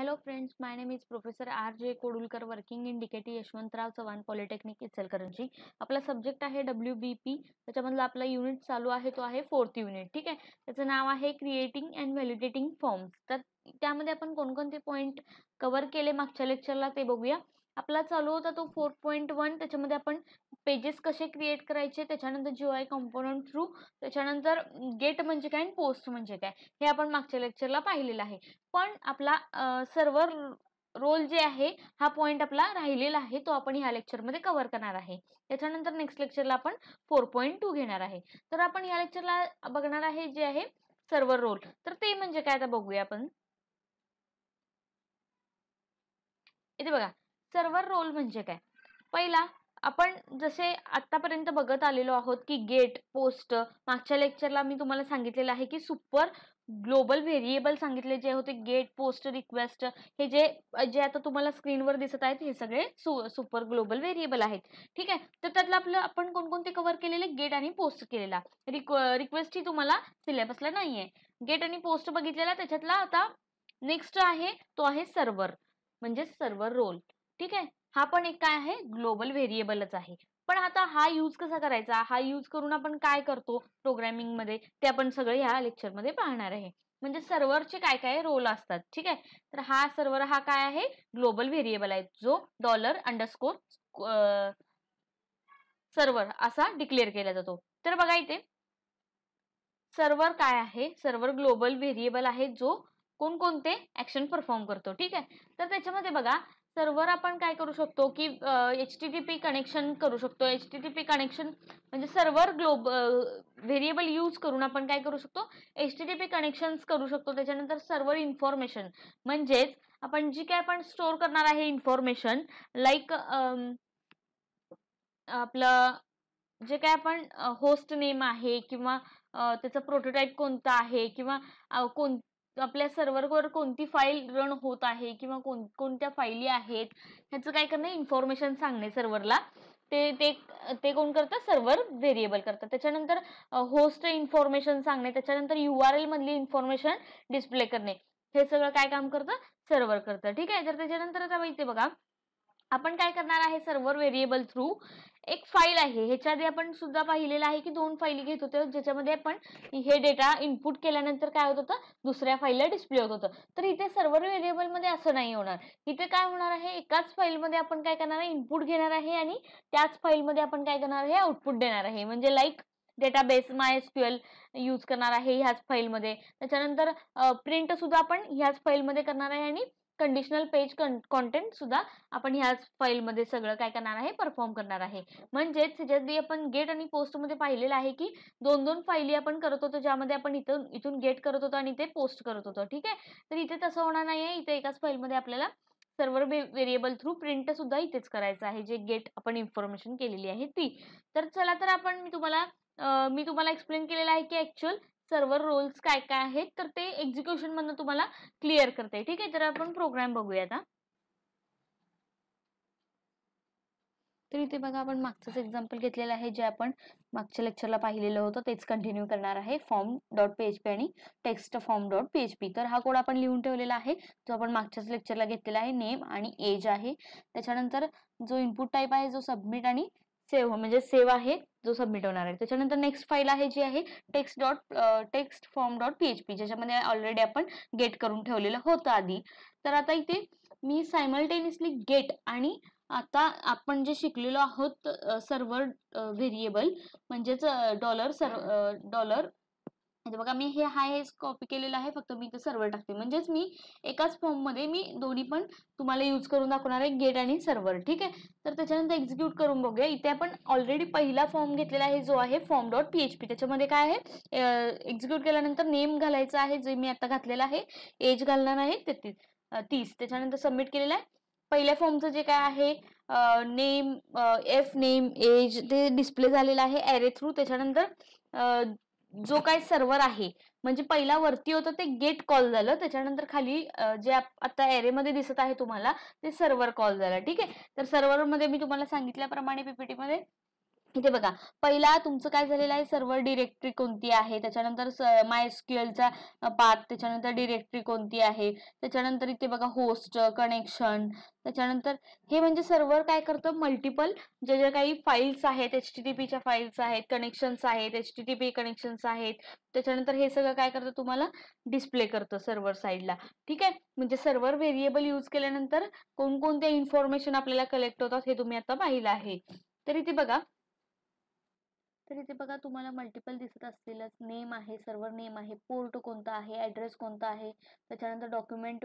hello friends my name is professor R J Kodulkar working in DKTE Yashwantrao Chavan polytechnic Ichalkaranji आपला subject आहे W बी P त्याच्यामधला आपला unit चालू आहे तो आहे फोर्थ युनिट ठीक आहे त्याचं नाव आहे क्रिएटिंग अँड व्हॅलिडेटिंग फॉर्म्स तर त्यामध्ये आपण कोणकोणते पॉईंट कवर केले मागच्या लेक्चरला ते बघूया आपला चालू होता तो फोर पॉईंट वन त्याच्यामध्ये आपण पेजेस कसे क्रिएट करायचे त्याच्यानंतर जी आय कॉम्पोनंट थ्रू त्याच्यानंतर गेट म्हणजे काय आणि पोस्ट म्हणजे काय हे आपण मागच्या लेक्चरला पाहिलेलं आहे पण आपला सर्व्हर रोल जे आहे हा पॉईंट आपला राहिलेला आहे तो आपण ह्या लेक्चरमध्ये कव्हर करणार आहे त्याच्यानंतर नेक्स्ट लेक्चरला आपण फोर पॉईंट टू घेणार आहे तर आपण ह्या लेक्चरला बघणार आहे जे आहे सर्व्हर रोल तर ते म्हणजे काय आता बघूया आपण इथे बघा सर्व्हर रोल म्हणजे काय पहिला आपण जसे आतापर्यंत बघत आलेलो आहोत की गेट पोस्ट मागच्या लेक्चरला मी तुम्हाला सांगितलेलं आहे की सुपर ग्लोबल व्हेरिएबल सांगितले जे होते गेट पोस्ट रिक्वेस्ट हे जे जे आता तुम्हाला स्क्रीनवर दिसत आहेत हे सगळे सु सुपर ग्लोबल व्हेरिएबल आहेत ठीक आहे तर त्यातलं आपलं आपण कोणकोणते कव्हर केलेले गेट आणि पोस्ट केलेला रिक्व रिक्वेस्ट ही तुम्हाला सिलेबसला नाही आहे गेट आणि पोस्ट बघितलेला त्याच्यातला आता नेक्स्ट आहे तो आहे सर्व्हर म्हणजे सर्व्हर रोल ठीक आहे हा पण एक काय आहे ग्लोबल व्हेरिएबलच आहे पण आता हा यूज कसा करायचा हा यूज करून आपण काय करतो मध्ये ते आपण सगळे ह्या लेक्चरमध्ये पाहणार आहे म्हणजे सर्व्हरचे काय काय रोल असतात ठीक आहे तर हा सर्व्हर हा काय आहे ग्लोबल व्हेरिएबल आहे जो डॉलर अंडरस्कोर सर्व्हर असा डिक्लेअर केला जातो तर बघा इथे सर्व्हर काय आहे सर्व्हर ग्लोबल व्हेरिएबल आहे जो कोणकोणते ऍक्शन परफॉर्म करतो ठीक आहे तर त्याच्यामध्ये बघा सर्व्हर आपण काय करू शकतो की H T T P connection करू शकतो H T T P connection म्हणजे सर्व्हर ग्लोब व्हेरिएबल यूज करून आपण काय करू शकतो H T T P connections करू शकतो त्याच्यानंतर सर्व्हर इन्फॉर्मेशन म्हणजेच आपण जी काय आपण स्टोअर करणार आहे इन्फॉर्मेशन लाईक आपलं जे काय आपण होस्ट नेम आहे किंवा त्याचा प्रोटोटाईप कोणता आहे किंवा कोण आपल्या सर्व्हरवर कोणती फाईल रन होत आहे किंवा कोण कोणत्या फाईली आहेत ह्याचं काय करणं इन्फॉर्मेशन सांगणे सर्व्हरला ते ते ते कोण करतं सर्व्हर व्हेरिएबल करतात त्याच्यानंतर होस्ट इन्फॉर्मेशन सांगणे त्याच्यानंतर यू आर एल मधली इन्फॉर्मेशन डिस्प्ले करणे हे सगळं काय काम करतं सर्व्हर करतं ठीक आहे तर त्याच्यानंतर आता इथे बघा आपण काय करणार आहे सर्व्हर व्हेरिएबल थ्रू एक फाईल आहे ह्याच्या आधी आपण सुद्धा पाहिलेलं आहे की दोन फाईली घेत होतो ज्याच्यामध्ये आपण हे डेटा इनपुट केल्यानंतर काय होत होतं दुसऱ्या फाईलला डिस्प्ले होत होतं तर इथे सर्व्हर मध्ये असं नाही होणार इथे काय होणार आहे एकाच फाईलमध्ये आपण काय करणार आहे इनपुट घेणार आहे आणि त्याच फाईलमध्ये आपण काय करणार आहे आउटपुट देणार आहे म्हणजे लाईक डेटाबेस एल यूज करणार आहे ह्याच फाईलमध्ये त्याच्यानंतर प्रिंट सुद्धा आपण ह्याच फाईलमध्ये करणार आहे आणि कंडिशनल पेज कॉन्टेंट सुद्धा आपण ह्याच फाईलमध्ये सगळं काय करणार आहे परफॉर्म करणार आहे म्हणजेच ह्याच्यात आपण गेट आणि पोस्ट मध्ये पाहिलेलं आहे की दोन दोन फाईली आपण करत होतो ज्यामध्ये आपण इथून इथून गेट करत होतो आणि ते पोस्ट करत होतो ठीक आहे तर इथे तसं होणार नाही आहे इथे एकाच फाईलमध्ये आपल्याला सर्व्हर व्हेरिएबल थ्रू प्रिंट सुद्धा इथेच करायचं आहे जे गेट आपण इन्फॉर्मेशन केलेली आहे ती तर चला तर आपण मी तुम्हाला मी तुम्हाला एक्सप्लेन केलेलं आहे की ऍक्च्युअल सर्वर रोल्स काय काय आहेत तर ते एक्झिक्युशन मधनं तुम्हाला क्लिअर करते ठीक आहे तर आपण प्रोग्राम बघूया आता तर इथे बघा आपण मागचंच एक्झाम्पल घेतलेलं आहे जे आपण मागच्या लेक्चरला पाहिलेलं होतं तेच कंटिन्यू करणार आहे फॉर्म डॉट पीएचपी आणि टेक्स्ट फॉर्म डॉट पीएचपी तर हा कोड आपण लिहून ठेवलेला आहे जो आपण मागच्याच लेक्चरला घेतलेला आहे नेम आणि एज आहे त्याच्यानंतर जो इनपुट टाईप आहे जो सबमिट आणि सेव्ह म्हणजे सेव्ह आहे जो सबमिट होणार आहे त्याच्यानंतर नेक्स्ट फाईल आहे जी आहे text dot text form dot PHP ज्याच्यामध्ये ऑलरेडी आपण गेट करून ठेवलेलं होतं आधी तर आता इथे मी सायमल्टेनियसली गेट आणि आता आपण जे शिकलेलो आहोत सर्व्हर व्हेरिएबल म्हणजेच डॉलर सर्व डॉलर म्हणजे बघा मी हे हाय हेच कॉपी केलेलं आहे फक्त मी इथे सर्वर टाकते म्हणजेच मी एकाच फॉर्ममध्ये मी दोन्ही पण तुम्हाला यूज करून दाखवणार आहे गेट आणि सर्वर ठीक आहे तर त्याच्यानंतर एक्झिक्यूट करून बघूया इथे आपण ऑलरेडी पहिला फॉर्म घेतलेला आहे जो आहे फॉर्म डॉट पी पी त्याच्यामध्ये काय आहे एक्झिक्यूट केल्यानंतर नेम घालायचा आहे जे मी आता घातलेला आहे एज घालणार आहे तेहतीस तीस त्याच्यानंतर सबमिट केलेला आहे पहिल्या फॉर्मचं जे काय आहे नेम एफ नेम एज ते डिस्प्ले झालेलं आहे एरे थ्रू त्याच्यानंतर जो काय सर्व्हर आहे म्हणजे पहिला वरती होतं ते गेट कॉल झालं त्याच्यानंतर खाली जे आता एरेमध्ये दिसत आहे तुम्हाला ते सर्व्हर कॉल झालं ठीक आहे तर सर्व्हरमध्ये मी तुम्हाला सांगितल्याप्रमाणे पीपीटीमध्ये इथे बघा पहिला तुमचं काय झालेलं आहे सर्व्हर डिरेक्टरी कोणती आहे त्याच्यानंतर माय पात पाथ त्याच्यानंतर डिरेक्टरी कोणती आहे त्याच्यानंतर इथे बघा होस्ट कनेक्शन त्याच्यानंतर हे म्हणजे सर्व्हर काय करतं मल्टिपल जे जे काही फाईल्स आहेत एच टी फाईल्स आहेत कनेक्शन्स आहेत एच टी पी कनेक्शन्स आहेत त्याच्यानंतर हे सगळं काय करतं तुम्हाला डिस्प्ले करतं सर्व्हर साईडला ठीक आहे म्हणजे सर्व्हर व्हेरिएबल यूज केल्यानंतर कोणकोणत्या इन्फॉर्मेशन आपल्याला कलेक्ट होतात हे तुम्ही आता पाहिलं आहे तर इथे बघा तर इथे बघा तुम्हाला मल्टिपल दिसत असतीलच नेम आहे सर्व्हर नेम आहे पोर्ट कोणता आहे ॲड्रेस कोणता आहे त्याच्यानंतर डॉक्युमेंट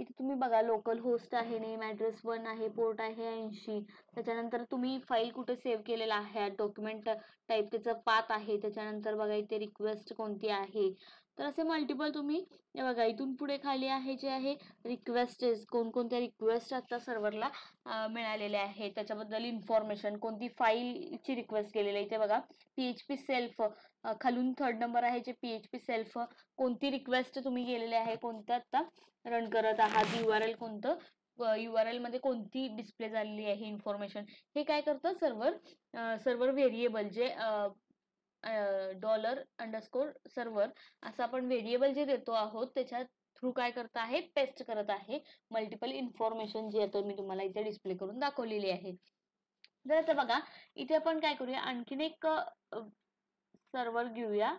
इथे तुम्ही बघा लोकल होस्ट आहे नेम ऍड्रेस वन आहे पोर्ट आहे ऐंशी त्याच्यानंतर तुम्ही फाईल कुठे सेव्ह केलेला आहे डॉक्युमेंट टाईप त्याचं पात आहे त्याच्यानंतर बघा इथे रिक्वेस्ट कोणती आहे तर असे मल्टिपल तुम्ही बघा इथून पुढे खाली आहे जे आहे रिक्वेस्टेस कोणकोणत्या रिक्वेस्ट आता सर्व्हरला मिळालेल्या आहेत त्याच्याबद्दल इन्फॉर्मेशन कोणती फाईलची रिक्वेस्ट केलेली आहे इथे बघा पी पी सेल्फ खालून थर्ड नंबर आहे जे पीएचपी सेल्फ कोणती रिक्वेस्ट तुम्ही केलेली आहे कोणतं आता रन करत आहात यू आर एल कोणतं युआरएल मध्ये कोणती डिस्प्ले झालेली आहे इन्फॉर्मेशन हे काय करतं सर्व्हर सर्व्हर व्हेरिएबल जे डॉलर अंडरस्कोर सर्व्हर असं आपण व्हेरिएबल जे देतो आहोत त्याच्या थ्रू काय करत आहे टेस्ट करत आहे मल्टिपल इन्फॉर्मेशन जे येतो मी तुम्हाला इथे डिस्प्ले करून दाखवलेली आहे जर आता बघा इथे आपण काय करूया आणखीन एक सर्व्हर घेऊया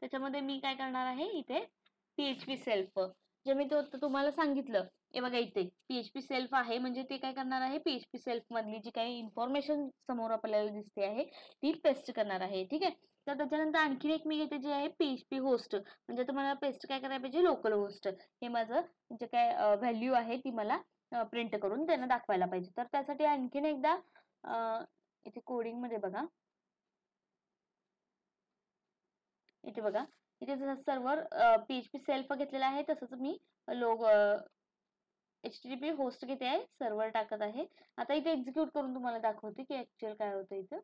त्याच्यामध्ये मी काय करणार आहे इथे पीएचपी सेल्फ जे मी तो तुम्हाला सांगितलं हे बघा इथे पीएचपी सेल्फ आहे म्हणजे ते काय करणार आहे पीएचपी सेल्फ मधली जी काही इन्फॉर्मेशन समोर आपल्याला दिसते आहे ती पेस्ट करणार आहे ठीक आहे तर त्याच्यानंतर आणखी एक मी घेते जे आहे पीएचपी होस्ट म्हणजे तुम्हाला पेस्ट काय करायला पाहिजे लोकल होस्ट हे माझं जे काय व्हॅल्यू आहे ती मला प्रिंट करून त्यांना दाखवायला पाहिजे तर त्यासाठी आणखीन एकदा इथे मध्ये बघा इथे बघा इथे जसं सर्व्हर पीएचपी सेल्फ घेतलेला आहे तसंच मी लोग एच टी पी होस्ट घेते आहे सर्व्हर टाकत आहे आता इथे एक्झिक्यूट करून तुम्हाला दाखवते की ऍक्च्युअल काय होतं इथं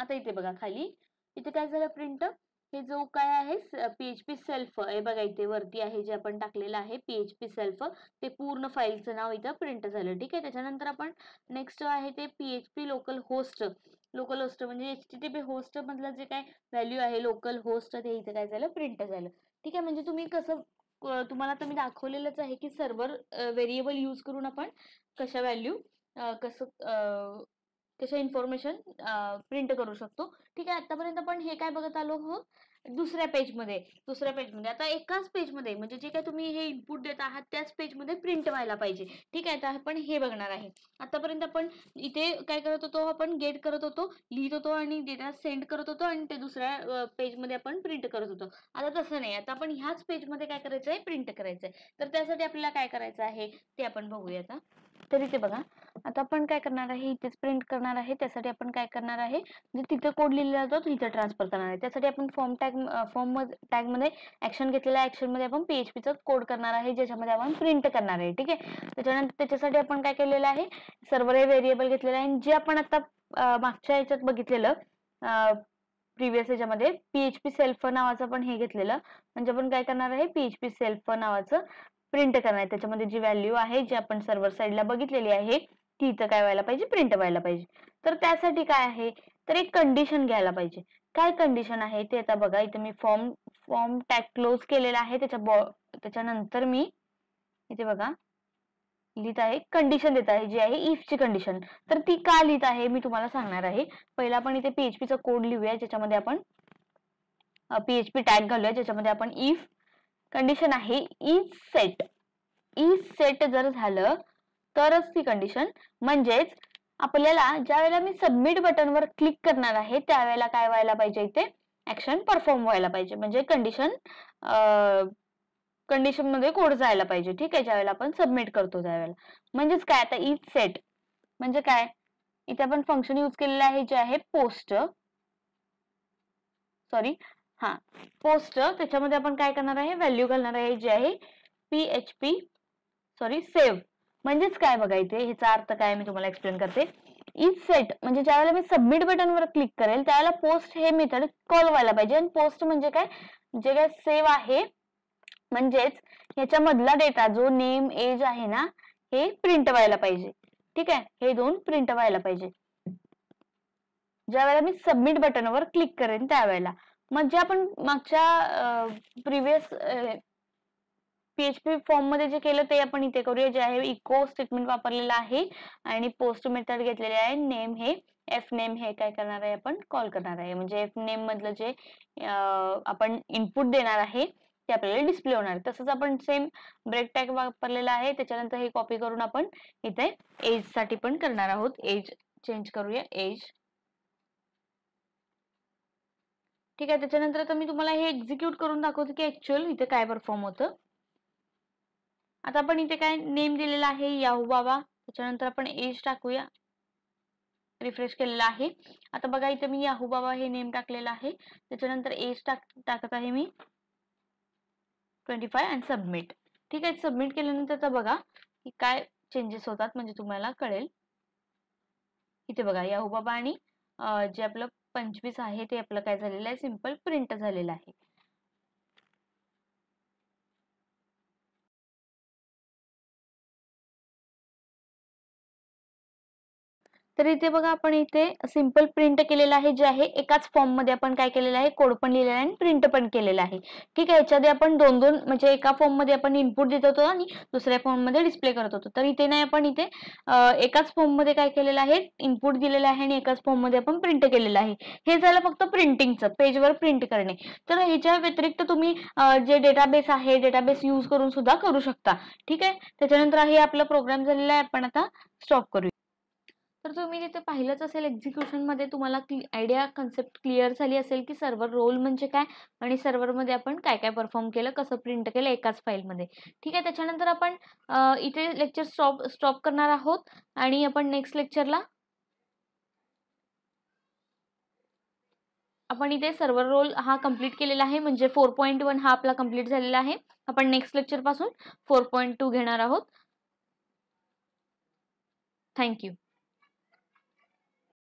आता इथे बघा खाली इथे काय झालं प्रिंट हे जो काय आहे पीएचपी सेल्फ हे बघा इथे वरती आहे जे आपण टाकलेलं आहे पीएचपी सेल्फ ते पूर्ण फाईलचं नाव इथं प्रिंट झालं ठीक आहे त्याच्यानंतर आपण नेक्स्ट आहे ते PHP local host local host म्हणजे एच टी टी होस्ट मधलं जे काय व्हॅल्यू आहे लोकल होस्ट ते इथे काय झालं प्रिंट झालं ठीक आहे म्हणजे तुम्ही कसं तुम्हाला तर मी दाखवलेलंच आहे की सर्व्हर व्हेरिएबल यूज करून आपण कशा व्हॅल्यू कसं कशा इन्फॉर्मेशन प्रिंट करू शकतो ठीक आहे आतापर्यंत आपण हे काय बघत आलो हो दुसऱ्या पेजमध्ये दुसऱ्या पेजमध्ये आता एकाच पेजमध्ये म्हणजे जे काय तुम्ही हे इनपुट देत आहात त्याच पेजमध्ये प्रिंट व्हायला पाहिजे ठीक आहे तर आपण हे बघणार आहे आतापर्यंत आपण इथे काय करत होतो आपण गेट करत होतो लिहित होतो आणि डेटा सेंड करत होतो आणि ते दुसऱ्या पेजमध्ये आपण प्रिंट करत होतो आता तसं नाही आता आपण ह्याच पेजमध्ये काय करायचं आहे प्रिंट करायचं आहे तर त्यासाठी आपल्याला काय करायचं आहे ते आपण बघूया आता तरी ते बघा आता आपण काय करणार आहे इथेच प्रिंट करणार आहे त्यासाठी आपण काय करणार आहे जे तिथे कोड लिहिलेला जातो तो ट्रान्सफर करणार आहे त्यासाठी आपण फॉर्म टॅग फॉर्म टॅगमध्ये ऍक्शन घेतलेल्या मध्ये आपण मध्ये आपण कोड करणार आहे ज्याच्यामध्ये आपण प्रिंट करणार आहे ठीक आहे त्याच्यानंतर त्याच्यासाठी आपण काय केलेलं आहे सर्वर हे व्हेरिएबल घेतलेलं आहे जे आपण आता मागच्या याच्यात बघितलेलं प्रिव्हियस याच्यामध्ये पीएचपी सेल्फ नावाचं पण हे घेतलेलं म्हणजे आपण काय करणार आहे पीएचपी सेल्फ नावाचं प्रिंट करणार आहे त्याच्यामध्ये जी व्हॅल्यू आहे जी आपण सर्व्हर साईडला बघितलेली आहे ती इथं काय व्हायला पाहिजे प्रिंट व्हायला पाहिजे तर त्यासाठी काय आहे तर एक कंडिशन घ्यायला पाहिजे काय कंडिशन आहे ते आता बघा इथे मी फॉर्म फॉर्म टॅग क्लोज केलेला आहे त्याच्या बॉ त्याच्यानंतर मी इथे बघा लिहित आहे कंडिशन देत आहे जी आहे इफची कंडिशन तर ती का लिहित आहे मी तुम्हाला सांगणार आहे पहिला आपण इथे पीएचपीचा कोड लिहूया ज्याच्यामध्ये आपण पीएचपी टॅग घालूया ज्याच्यामध्ये आपण इफ कंडिशन आहे इज सेट इज सेट जर झालं तरच ती कंडिशन म्हणजेच आपल्याला ज्या वेळेला मी सबमिट बटनवर क्लिक करणार आहे त्यावेळेला काय व्हायला पाहिजे इथे ऍक्शन परफॉर्म व्हायला पाहिजे म्हणजे कंडिशन कंडिशन मध्ये कोड जायला पाहिजे ठीक आहे ज्यावेळेला आपण सबमिट करतो त्यावेळेला म्हणजेच काय आता इज e सेट म्हणजे काय इथे आपण फंक्शन यूज केलेलं आहे जे आहे पोस्ट सॉरी हा पोस्टर त्याच्यामध्ये आपण काय करणार आहे व्हॅल्यू घालणार आहे जे आहे पीएचपी सॉरी सेव्ह म्हणजेच काय बघा ह्याचा अर्थ काय मी तुम्हाला एक्सप्लेन करते इज सेट म्हणजे ज्यावेळेला मी सबमिट बटनवर क्लिक करेल त्यावेळेला पोस्ट हे मेथड कॉल व्हायला पाहिजे आणि पोस्ट म्हणजे काय जे काय सेव्ह आहे म्हणजेच ह्याच्यामधला डेटा जो नेम एज आहे ना हे प्रिंट व्हायला पाहिजे ठीक आहे हे दोन प्रिंट व्हायला पाहिजे ज्या वेळेला मी सबमिट बटनवर क्लिक करेन त्यावेळेला म्हणजे आपण मागच्या प्रिव्हियस पीएचपी फॉर्म मध्ये जे केलं ते आपण इथे करूया जे आहे इको स्टेटमेंट वापरलेलं आहे आणि पोस्ट मेथड घेतलेले आहे नेम हे एफ नेम हे काय करणार आहे आपण कॉल करणार आहे म्हणजे एफ नेम मधलं जे आपण इनपुट देणार आहे ते आपल्याला डिस्प्ले होणार आहे तसंच आपण सेम ब्रेक टॅग वापरलेला आहे त्याच्यानंतर हे कॉपी करून आपण इथे एज साठी पण करणार आहोत एज चेंज करूया एज ठीक आहे त्याच्यानंतर आता मी तुम्हाला हे एक्झिक्यूट करून दाखवते की ऍक्च्युअल इथे काय परफॉर्म होतं आता आपण इथे काय नेम दिलेला आहे याहू बाबा त्याच्यानंतर आपण एज टाकूया रिफ्रेश केलेला आहे आता बघा इथे मी याहू बाबा हे नेम टाकलेला आहे त्याच्यानंतर एज टाक टाकत आहे मी ट्वेंटी फाय अँड सबमिट ठीक आहे सबमिट केल्यानंतर आता बघा की काय चेंजेस होतात म्हणजे तुम्हाला कळेल इथे बघा याहू बाबा आणि जे आपलं पंचवीस आहे ते आपलं काय झालेलं आहे सिम्पल प्रिंट झालेलं आहे तर इथे बघा आपण इथे सिंपल प्रिंट केलेलं आहे जे आहे एकाच फॉर्म मध्ये आपण काय केलेलं आहे कोड पण लिहिलेला आहे आणि प्रिंट पण केलेला आहे ठीक आहे याच्यामध्ये आपण दोन दोन म्हणजे एका फॉर्म मध्ये आपण इनपुट देत होतो आणि दुसऱ्या फॉर्म मध्ये डिस्प्ले करत होतो तर इथे नाही आपण इथे एकाच फॉर्म मध्ये काय केलेलं आहे इनपुट दिलेलं आहे आणि एकाच फॉर्म मध्ये आपण प्रिंट केलेलं आहे हे झालं फक्त प्रिंटिंगचं पेजवर प्रिंट करणे तर ह्याच्या व्यतिरिक्त तुम्ही जे डेटाबेस आहे डेटाबेस यूज करून सुद्धा करू शकता ठीक आहे त्याच्यानंतर हे आपला प्रोग्राम झालेला आहे आपण आता स्टॉप करू तर तुम्ही तिथे पाहिलंच असेल एक्झिक्युशनमध्ये तुम्हाला आयडिया कन्सेप्ट क्लिअर झाली असेल की सर्व्हर रोल म्हणजे काय आणि सर्व्हरमध्ये आपण काय काय परफॉर्म केलं कसं प्रिंट केलं एकाच फाईलमध्ये ठीक आहे त्याच्यानंतर आपण इथे लेक्चर स्टॉप स्टॉप करणार आहोत आणि आपण नेक्स्ट लेक्चरला आपण इथे सर्व्हर रोल हा कंप्लीट केलेला आहे म्हणजे फोर पॉईंट वन हा आपला कंप्लीट झालेला आहे आपण नेक्स्ट लेक्चरपासून फोर पॉईंट टू घेणार आहोत थँक्यू